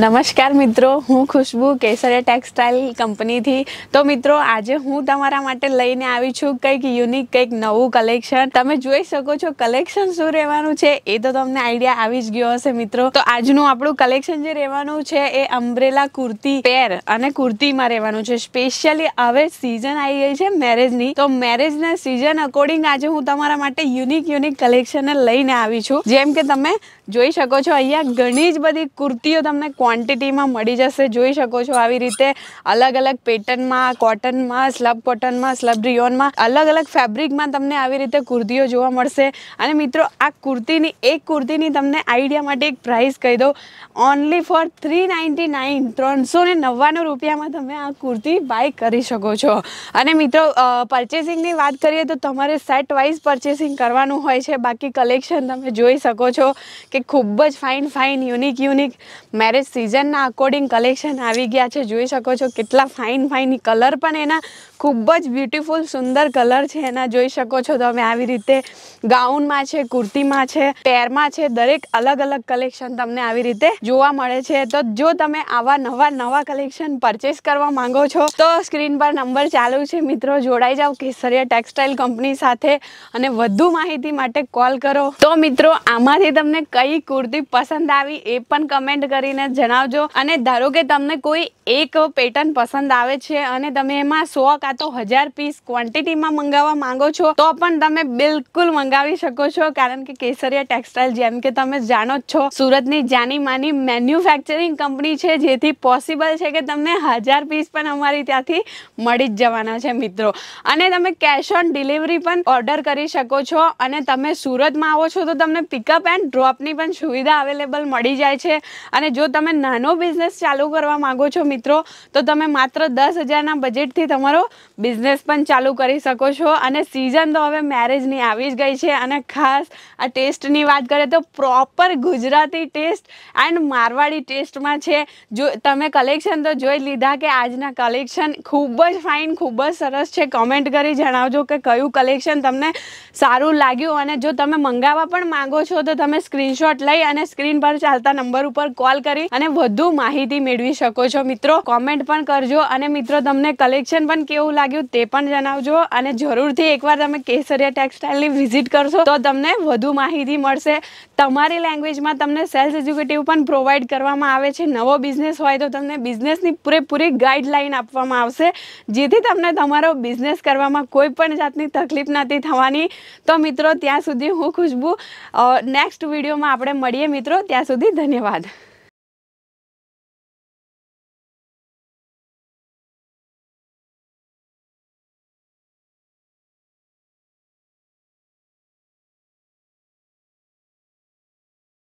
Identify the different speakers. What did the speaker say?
Speaker 1: નમસ્કાર મિત્રો હું ખુશ્બુ કેસરિયા ટેક્સટાઇલ કંપનીથી તો મિત્રો આજે હું તમારા માટે લઈને આવી છું કંઈક યુનિક કંઈક નવું કલેક્શન તમે જોઈ શકો છો કલેક્શન શું રહેવાનું છે એ તો તમને આઈડિયા આવી જ ગયો હશે મિત્રો તો આજનું આપણું કલેક્શન જે રહેવાનું છે એ અમ્બ્રેલા કુર્તી પેર અને કુર્તીમાં રહેવાનું છે સ્પેશિયલી હવે સિઝન આવી ગઈ છે મેરેજની તો મેરેજના સિઝન અકોર્ડિંગ આજે હું તમારા માટે યુનિક યુનિક કલેક્શન લઈને આવી છું જેમ કે તમે જોઈ શકો છો અહીંયા ઘણી જ બધી કુર્તીઓ તમને ક્વોન્ટિટીમાં મળી જશે જોઈ શકો છો આવી રીતે અલગ અલગ પેટર્નમાં કોટનમાં સ્લબ કોટનમાં સ્લબ રિયોનમાં અલગ અલગ ફેબ્રિકમાં તમને આવી રીતે કુર્તીઓ જોવા મળશે અને મિત્રો આ કુર્તીની એક કુર્તીની તમને આઈડિયા માટે એક પ્રાઇસ કહી દઉં only four three ninety nine ત્રણસો નવ્વાણું રૂપિયામાં તમે આ કુર્તી બાય કરી શકો છો અને મિત્રો પરચેસિંગની વાત કરીએ તો તમારે સેટ વાઇઝ પરચેસિંગ કરવાનું હોય છે બાકી કલેક્શન તમે જોઈ શકો છો કે ખૂબ જ fine fine unique unique marriage સિઝનના અકોર્ડિંગ કલેક્શન આવી ગયા છે જોઈ શકો છો કેટલા ફાઇન ફાઇન કલર પણ એના ખૂબ જ બ્યુટીફુલ સુંદર કલર છે એના જોઈ શકો છો તમે આવી રીતે ગાઉનમાં છે કુર્તીમાં છે પેરમાં છે દરેક અલગ અલગ કલેક્શન તમને આવી રીતે જોવા મળે છે તો જો તમે આવા નવા નવા કલેક્શન પરચેસ કરવા માંગો છો તો સ્ક્રીન પર નંબર ચાલુ છે મિત્રો જોડાઈ જાઓ કેસરિયા ટેક્સટાઇલ કંપની સાથે અને વધુ માહિતી માટે કોલ કરો તો મિત્રો આમાંથી તમને કઈ કુર્તી પસંદ આવી એ પણ કમેન્ટ કરીને જણાવજો અને ધારો કે તમને કોઈ એક પેટર્ન પસંદ આવે છે અને તમે એમાં સો કાં તો હજાર પીસ ક્વોન્ટિટીમાં મંગાવવા માંગો છો તો પણ તમે બિલકુલ મંગાવી શકો છો કારણ કે કેસરિયા ટેક્સટાઇલ જેમ કે તમે જાણો જ છો સુરતની જાની માની મેન્યુફેક્ચરિંગ કંપની છે જેથી પોસિબલ છે કે તમને હજાર પીસ પણ અમારી ત્યાંથી મળી જ જવાના છે મિત્રો અને તમે કેશ ઓન ડિલિવરી પણ ઓર્ડર કરી શકો છો અને તમે સુરતમાં આવો છો તો તમને પિકઅપ એન્ડ ડ્રોપની પણ સુવિધા અવેલેબલ મળી જાય છે અને જો તમે તમે નાનો બિઝનેસ ચાલુ કરવા માગો છો મિત્રો તો તમે માત્ર દસ હજારના બજેટથી તમારો બિઝનેસ પણ ચાલુ કરી શકો છો અને સિઝન તો હવે મેરેજની આવી જ ગઈ છે અને ખાસ આ ટેસ્ટની વાત કરીએ તો proper Gujarati taste and Marwari ટેસ્ટમાં છે જો તમે કલેક્શન તો જોઈ લીધા કે આજના કલેક્શન ખૂબ જ ફાઇન ખૂબ જ સરસ છે કમેન્ટ કરી જણાવજો કે કયું કલેક્શન તમને સારું લાગ્યું અને જો તમે મંગાવવા પણ માંગો છો તો તમે સ્ક્રીનશોટ લઈ અને સ્ક્રીન પર ચાલતા નંબર ઉપર કોલ કરી અને વધુ માહિતી મેળવી શકો છો મિત્રો કોમેન્ટ પણ કરજો અને મિત્રો તમને કલેક્શન પણ કેવું લાગ્યું તે પણ જણાવજો અને જરૂરથી એકવાર તમે કેસરિયા ટેક્સટાઇલની વિઝિટ કરશો તો તમને વધુ માહિતી મળશે તમારી લેંગ્વેજમાં તમને સેલ્સ એજ્યુકેટિવ પણ પ્રોવાઈડ કરવામાં આવે છે નવો બિઝનેસ હોય તો તમને બિઝનેસની પૂરેપૂરી ગાઈડલાઇન આપવામાં આવશે જેથી તમને તમારો બિઝનેસ કરવામાં કોઈ પણ જાતની તકલીફ નથી થવાની તો મિત્રો ત્યાં સુધી હું ખુશબુ નેક્સ્ટ વિડીયોમાં આપણે મળીએ મિત્રો ત્યાં સુધી ધન્યવાદ